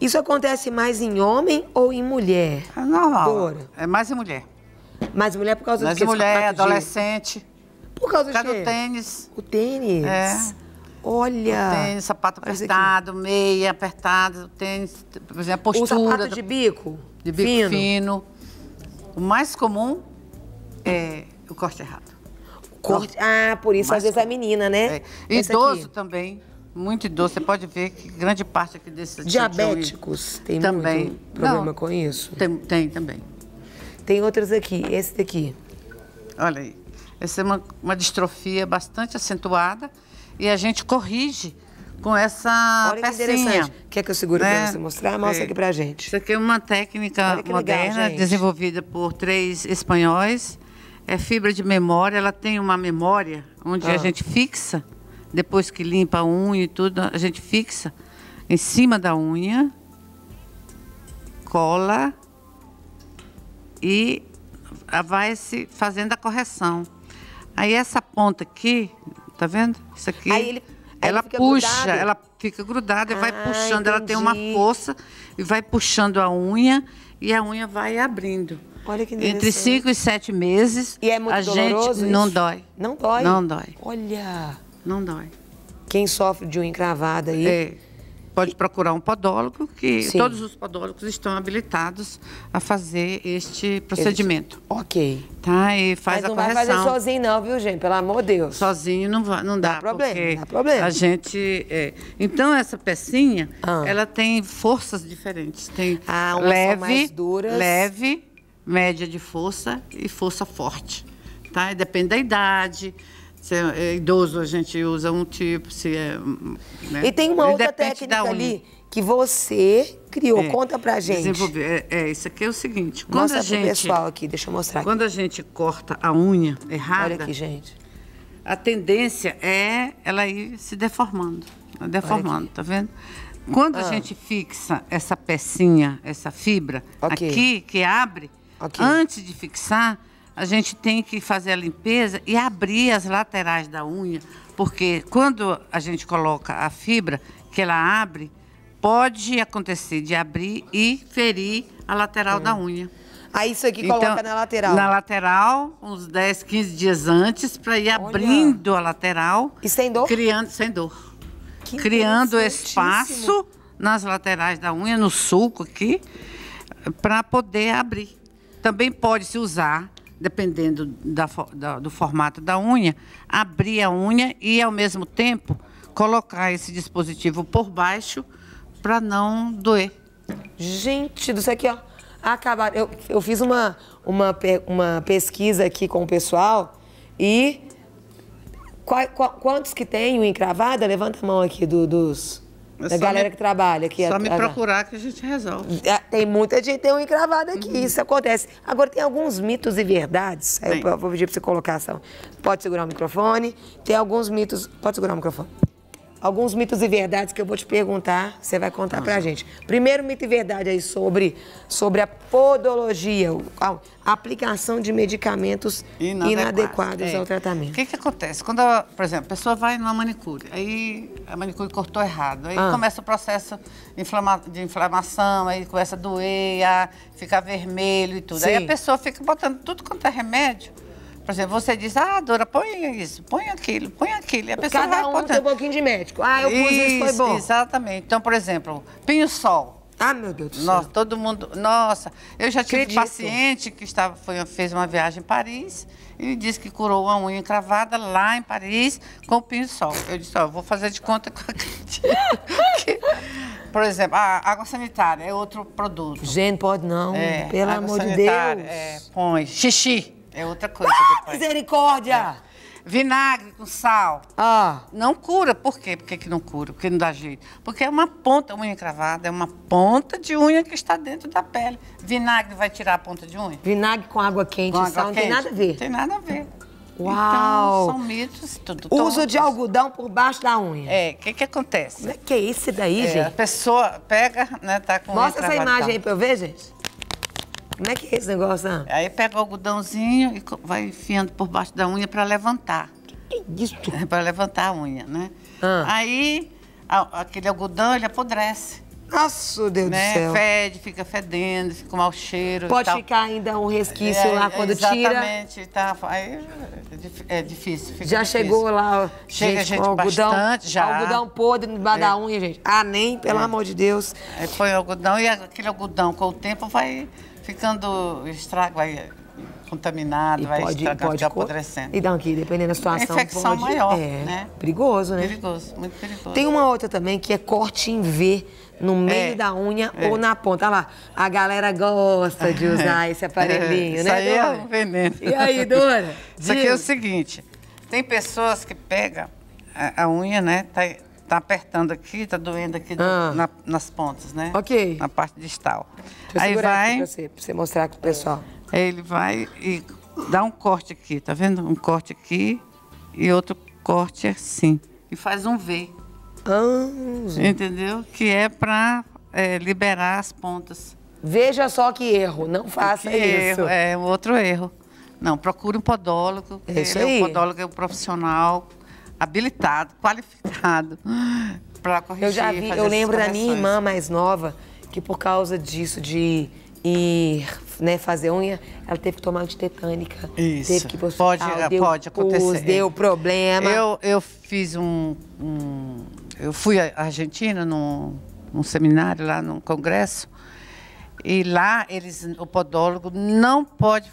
Isso acontece mais em homem ou em mulher? É normal. É mais em mulher. Mais mulher por causa mais do que? Mais mulher, adolescente. Por causa, por causa do, do tênis. O tênis? É. Olha. O tênis, sapato apertado, meia apertada, o tênis, por exemplo, a postura. O sapato de bico? De bico fino. fino. O mais comum é o corte errado. Corte... Ah, por isso às vezes comum. a menina, né? É. Idoso também muito idoso. Você pode ver que grande parte aqui desses diabéticos tem também. muito problema Não, com isso. Tem, tem, também. Tem outros aqui. Esse daqui. Olha aí. Essa é uma, uma distrofia bastante acentuada e a gente corrige com essa Olha que pecinha. Quer que eu segure né? para você mostrar? Mostra é. aqui para a gente. Isso aqui é uma técnica moderna legal, desenvolvida por três espanhóis. É fibra de memória. Ela tem uma memória onde ah. a gente fixa depois que limpa a unha e tudo, a gente fixa em cima da unha, cola e vai se fazendo a correção. Aí essa ponta aqui, tá vendo? Isso aqui. Ele, ela puxa, grudado. ela fica grudada, ah, vai puxando, entendi. ela tem uma força e vai puxando a unha e a unha vai abrindo. Olha que Entre 5 e 7 meses. E é muito a gente isso? não dói. Não dói. Não dói. Olha. Não dói. Quem sofre de um encravada aí. É, pode procurar um podólogo, que Sim. todos os podólogos estão habilitados a fazer este procedimento. Ok. Tá? E faz Mas a correção. Mas não vai fazer sozinho não, viu, gente? Pelo amor de Deus. Sozinho não, vai, não dá, dá problema, dá problema. a gente... É... Então, essa pecinha, ah. ela tem forças diferentes. Tem ah, leve, mais duras. leve, média de força e força forte. Tá? E depende da idade, se é idoso, a gente usa um tipo, se é. Né? E tem uma outra técnica ali que você criou. É, Conta pra gente. É, é, isso aqui é o seguinte. Quando Mostra a gente, pro pessoal aqui, deixa eu mostrar. Quando a gente corta a unha errada. Olha aqui, gente. A tendência é ela ir se deformando. Deformando, tá vendo? Quando ah. a gente fixa essa pecinha, essa fibra okay. aqui, que abre, okay. antes de fixar, a gente tem que fazer a limpeza e abrir as laterais da unha, porque quando a gente coloca a fibra, que ela abre, pode acontecer de abrir e ferir a lateral da unha. Aí isso aqui então, coloca na lateral. Na lateral, uns 10, 15 dias antes, para ir Olha. abrindo a lateral. E sem dor? Criando, sem dor. Que criando espaço nas laterais da unha, no sulco aqui, para poder abrir. Também pode se usar dependendo da, da, do formato da unha, abrir a unha e, ao mesmo tempo, colocar esse dispositivo por baixo para não doer. Gente isso aqui, ó. Acabaram. Eu, eu fiz uma, uma, uma pesquisa aqui com o pessoal e. quantos que tem o encravada? Levanta a mão aqui do, dos. Eu é da galera me, que trabalha aqui. Só a, é me a, procurar que a gente resolve. Ah, tem muita gente, tem um encravado aqui, uhum. isso acontece. Agora, tem alguns mitos e verdades, aí eu vou pedir para você colocar, Sal. pode segurar o microfone, tem alguns mitos, pode segurar o microfone alguns mitos e verdades que eu vou te perguntar, você vai contar para pra ah. gente. Primeiro mito e verdade aí sobre, sobre a podologia, a aplicação de medicamentos inadequados, inadequados é. ao tratamento. O que, que acontece? Quando, a, por exemplo, a pessoa vai numa manicure, aí a manicure cortou errado, aí ah. começa o processo de inflamação, aí começa a doer, a ficar vermelho e tudo. Sim. Aí a pessoa fica botando tudo quanto é remédio por exemplo, você diz, ah, Dora, põe isso, põe aquilo, põe aquilo. E a pessoa Cada vai um contando. tem um pouquinho de médico. Ah, eu pus isso, isso foi bom. Exatamente. Então, por exemplo, pinho-sol. Ah, meu Deus do céu. Nossa, todo mundo... Nossa, eu já tive Acredito. paciente que estava, foi, fez uma viagem em Paris e disse que curou uma unha encravada lá em Paris com o pinho-sol. Eu disse, ó, vou fazer de conta que eu acredito. por exemplo, a ah, água sanitária é outro produto. Gente, pode não. É, Pelo amor de Deus. É, põe xixi. É outra coisa. Ah, misericórdia! É. Vinagre com sal. Ah. Não cura. Por quê? Por que, que não cura? Porque não dá jeito? Porque é uma ponta, unha cravada, é uma ponta de unha que está dentro da pele. Vinagre vai tirar a ponta de unha? Vinagre com água quente com água sal quente. não tem nada a ver. tem nada a ver. Uau! Então, são mitos tudo. Uso de algodão por baixo da unha. É, o que que acontece? Como é que é esse daí, é, gente? A pessoa pega, né, tá com Mostra essa imagem aí pra eu ver, gente. Como é que é esse negócio, Ana? Aí pega o algodãozinho e vai enfiando por baixo da unha para levantar. Que é isso? É para levantar a unha, né? Ah. Aí a, aquele algodão ele apodrece. Nossa, Deus né? do céu. Fede, fica fedendo, fica com mau cheiro. Pode ficar ainda um resquício é, lá quando exatamente, tira. Exatamente, tá. Aí é, é difícil. já difícil. chegou lá, Chega gente, gente com algodão, bastante, já. algodão podre no bar é. da unha, gente. Ah, nem, pelo é. amor de Deus. Aí põe o algodão e aquele algodão com o tempo vai ficando estrago, contaminado, e vai pode, estragar, pode ficar apodrecendo. E dá aqui, dependendo da situação. Uma infecção pode, maior, é, né? Perigoso, né? Perigoso, muito perigoso. Tem uma outra também que é corte em V no meio é, da unha é. ou na ponta. Olha lá, a galera gosta de usar esse aparelhinho, isso né, aí é Dora? é um veneno. E aí, Dora? Isso aqui é o seguinte, tem pessoas que pegam a, a unha, né, tá tá apertando aqui, tá doendo aqui ah. do, na, nas pontas, né? Ok. Na parte distal. Deixa Aí vai. Pra você, pra você mostrar pro pessoal. É, ele vai e dá um corte aqui, tá vendo? Um corte aqui e outro corte assim. E faz um V. Ah, Entendeu? Que é para é, liberar as pontas. Veja só que erro, não faça que isso. Erro, é outro erro. Não, procure um podólogo. É isso é aí. é podólogo é um profissional habilitado, qualificado para corrigir. Eu já vi, eu lembro da minha irmã mais nova que por causa disso de ir né, fazer unha, ela teve que tomar de tetânica. Isso. Teve que ir pode, é, deu pode acontecer. Pus, deu problema. Eu, eu fiz um, um Eu fui à Argentina num, num seminário lá, num congresso, e lá eles, o podólogo não pode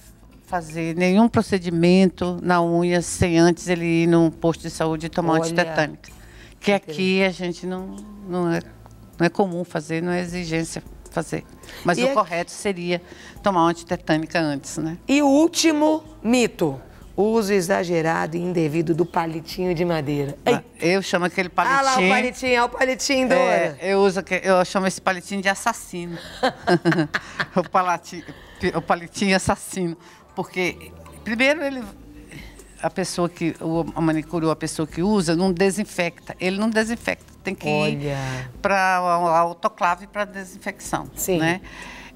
fazer nenhum procedimento na unha sem antes ele ir num posto de saúde e tomar antitetânica. Que aqui a gente não, não, é, não é comum fazer, não é exigência fazer. Mas e o é correto seria tomar antitetânica antes, né? E o último mito. Uso exagerado e indevido do palitinho de madeira. Ah, Ei. Eu chamo aquele palitinho. Ah lá, o palitinho, é o palitinho do. É, eu, uso, eu chamo esse palitinho de assassino. o, palatinho, o palitinho assassino. Porque, primeiro, ele, a pessoa que. O, a manicure ou a pessoa que usa não desinfecta. Ele não desinfecta. Tem que Olha. ir para a autoclave para desinfecção. Sim. Né?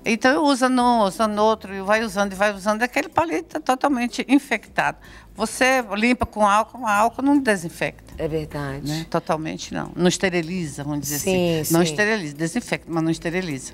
Então usa uso usa no outro, e vai usando e vai usando, aquele palito está totalmente infectado. Você limpa com álcool, álcool não desinfecta. É verdade. Né? Totalmente não. Não esteriliza, vamos dizer sim, assim. Sim. Não esteriliza, desinfecta, mas não esteriliza.